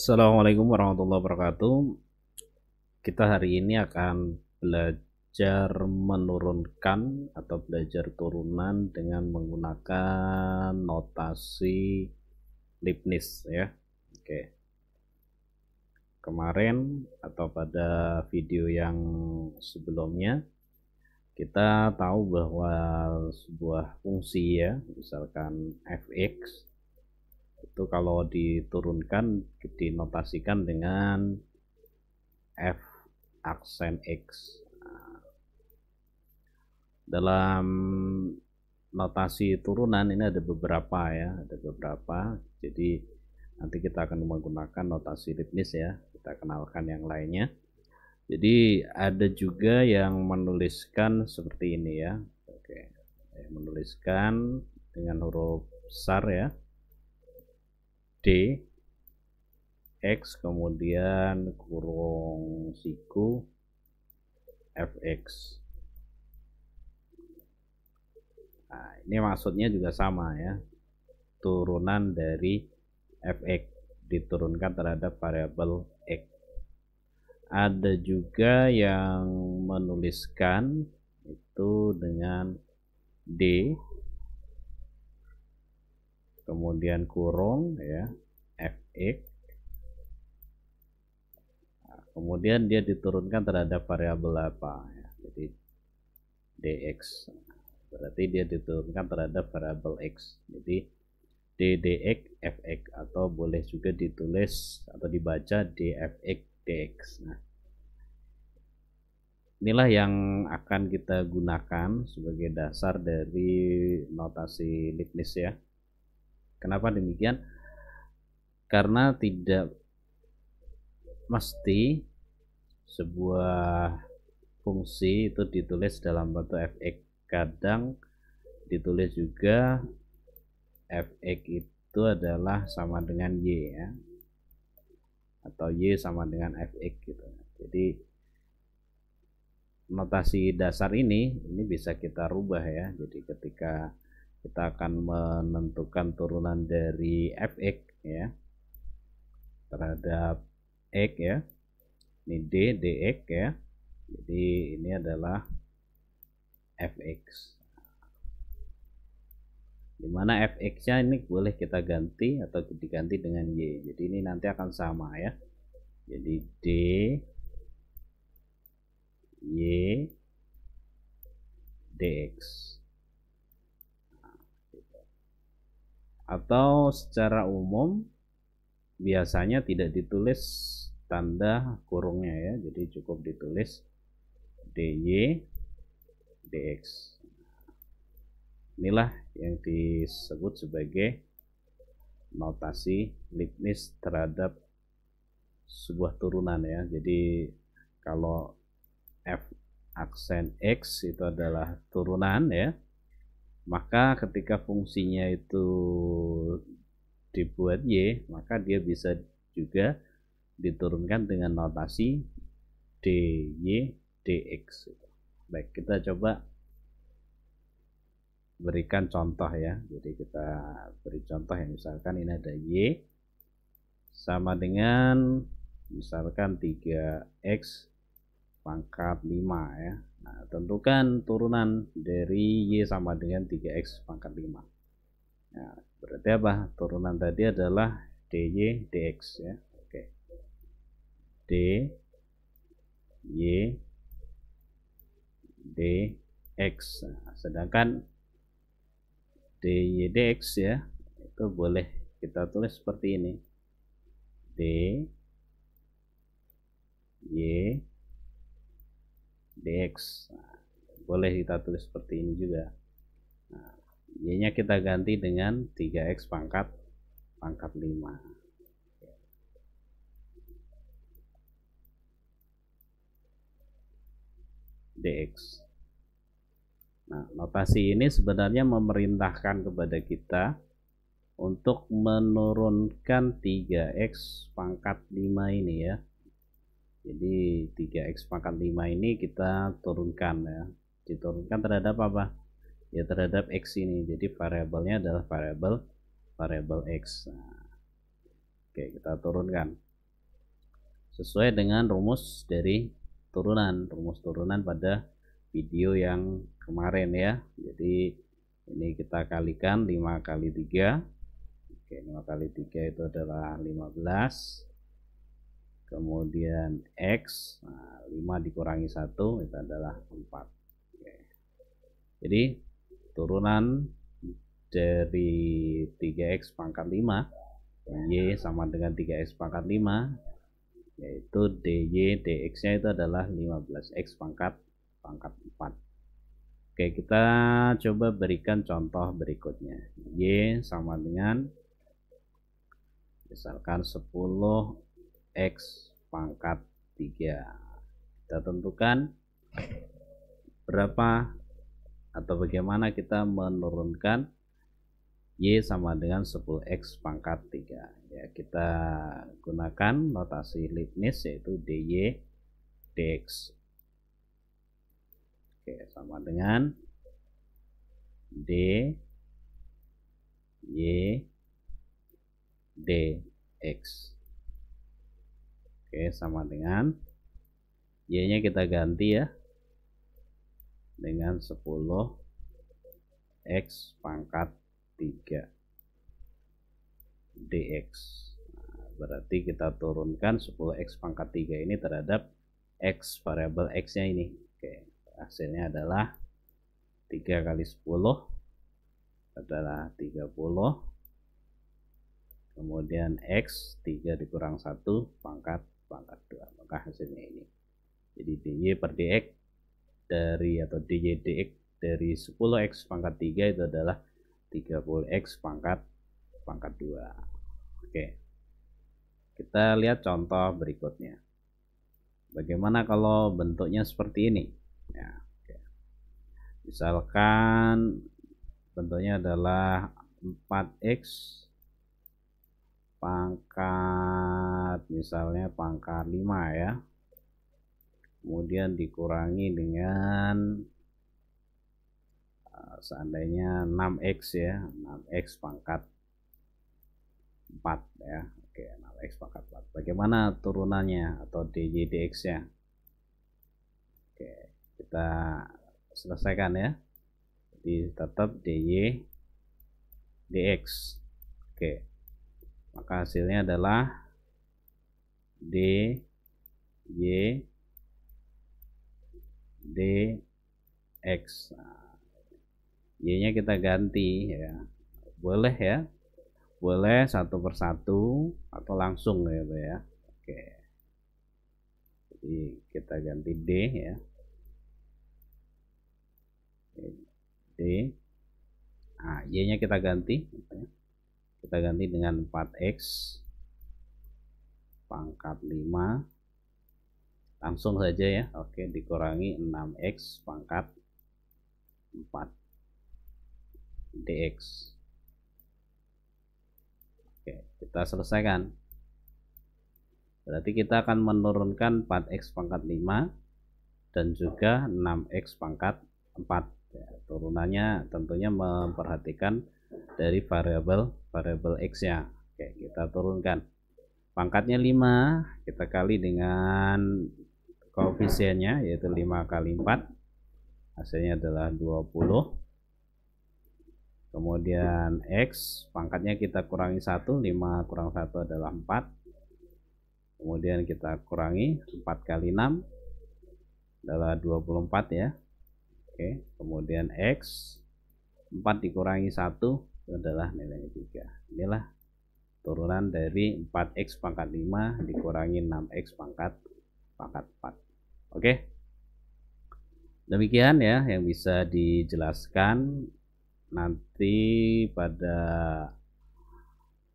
Assalamualaikum warahmatullahi wabarakatuh. Kita hari ini akan belajar menurunkan atau belajar turunan dengan menggunakan notasi Leibniz ya. Oke. Kemarin atau pada video yang sebelumnya kita tahu bahwa sebuah fungsi ya, misalkan fx itu kalau diturunkan dinotasikan dengan F aksen X nah, dalam notasi turunan ini ada beberapa ya ada beberapa jadi nanti kita akan menggunakan notasi ritmis ya kita kenalkan yang lainnya jadi ada juga yang menuliskan seperti ini ya oke menuliskan dengan huruf besar ya D X kemudian kurung siku FX nah ini maksudnya juga sama ya turunan dari fx diturunkan terhadap variabel x ada juga yang menuliskan itu dengan d kemudian kurung ya fx nah, kemudian dia diturunkan terhadap variabel apa ya jadi dx berarti dia diturunkan terhadap variabel x jadi ddx fx atau boleh juga ditulis atau dibaca dfx dx nah inilah yang akan kita gunakan sebagai dasar dari notasi Leibniz ya Kenapa demikian? Karena tidak mesti sebuah fungsi itu ditulis dalam bentuk fx. Kadang ditulis juga fx itu adalah sama dengan y ya. Atau y sama dengan fx gitu. Jadi notasi dasar ini ini bisa kita rubah ya. Jadi ketika kita akan menentukan turunan dari fx ya terhadap x ya ini d dx ya jadi ini adalah fx dimana fx nya ini boleh kita ganti atau diganti dengan y jadi ini nanti akan sama ya jadi d y dx atau secara umum biasanya tidak ditulis tanda kurungnya ya jadi cukup ditulis dy dx inilah yang disebut sebagai notasi Leibniz terhadap sebuah turunan ya jadi kalau f aksen x itu adalah turunan ya maka ketika fungsinya itu dibuat Y maka dia bisa juga diturunkan dengan notasi DY DX baik kita coba berikan contoh ya jadi kita beri contoh yang misalkan ini ada Y sama dengan misalkan 3X pangkat 5 ya Nah, tentukan turunan dari Y sama dengan 3X pangkat 5. Nah, ya, berarti apa? Turunan tadi adalah DY DX ya. Oke. D Y DX. Nah, sedangkan DY DX ya, itu boleh kita tulis seperti ini. D Y dx nah, boleh kita tulis seperti ini juga nah, nya kita ganti dengan 3x pangkat pangkat 5 dx nah notasi ini sebenarnya memerintahkan kepada kita untuk menurunkan 3x pangkat 5 ini ya jadi 3x pangkat 5 ini kita turunkan ya diturunkan terhadap apa ya terhadap x ini jadi variabelnya adalah variabel variabel x oke kita turunkan sesuai dengan rumus dari turunan rumus turunan pada video yang kemarin ya jadi ini kita kalikan 5 kali 3 oke 5 kali 3 itu adalah 15 kemudian X nah, 5 dikurangi 1 itu adalah 4 Oke. jadi turunan dari 3X pangkat 5 Y sama dengan 3X pangkat 5 yaitu DY DX nya itu adalah 15X pangkat pangkat 4 Oke kita coba berikan contoh berikutnya Y sama dengan misalkan 10 X pangkat 3 kita tentukan berapa atau bagaimana kita menurunkan Y sama dengan 10X pangkat 3 ya kita gunakan notasi Leibniz yaitu DY DX Oke sama dengan D Y DX Oke, sama dengan Y-nya kita ganti ya dengan 10 X pangkat 3 dx. Nah, berarti kita turunkan 10x pangkat 3 ini terhadap x variabel x-nya ini. Oke, hasilnya adalah 3 kali 10 adalah 30. Kemudian x 3 dikurang 1 pangkat y per dx dari atau dy dx dari 10x pangkat 3 itu adalah 30x pangkat pangkat 2 oke kita lihat contoh berikutnya bagaimana kalau bentuknya seperti ini ya, oke. misalkan bentuknya adalah 4x pangkat misalnya pangkat 5 ya kemudian dikurangi dengan eh, seandainya 6x ya 6x pangkat 4 ya oke 6x pangkat 4 bagaimana turunannya atau dy dx nya oke kita selesaikan ya jadi tetap dy dx oke maka hasilnya adalah y dx X nah, y nya kita ganti ya boleh ya boleh satu persatu atau langsung gitu ya oke jadi kita ganti d ya d nah y nya kita ganti gitu ya. kita ganti dengan 4x pangkat 5 langsung saja ya oke dikurangi 6x pangkat 4 dx oke kita selesaikan berarti kita akan menurunkan 4x pangkat 5 dan juga 6x pangkat 4 ya, turunannya tentunya memperhatikan dari variabel variabel x ya oke kita turunkan pangkatnya 5 kita kali dengan koefisiennya yaitu 5 kali 4 hasilnya adalah 20 kemudian X pangkatnya kita kurangi 1 5 kurang 1 adalah 4 kemudian kita kurangi 4 kali 6 adalah 24 ya Oke kemudian X 4 dikurangi 1 adalah nilainya 3 inilah turunan dari 4x pangkat 5 dikurangi 6x pangkat sepakat empat oke demikian ya yang bisa dijelaskan nanti pada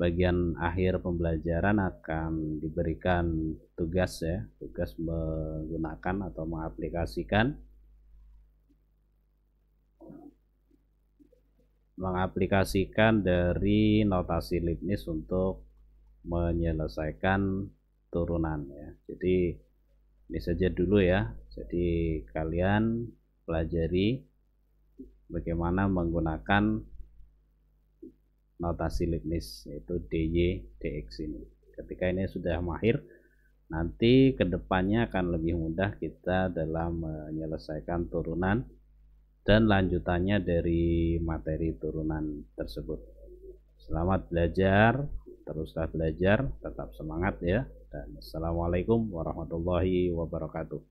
bagian akhir pembelajaran akan diberikan tugas ya tugas menggunakan atau mengaplikasikan mengaplikasikan dari notasi Leibniz untuk menyelesaikan turunan ya. Jadi ini saja dulu ya jadi kalian pelajari bagaimana menggunakan notasi Leibniz yaitu dy dx ini ketika ini sudah mahir nanti kedepannya akan lebih mudah kita dalam menyelesaikan turunan dan lanjutannya dari materi turunan tersebut selamat belajar teruslah belajar tetap semangat ya dan Assalamualaikum warahmatullahi wabarakatuh.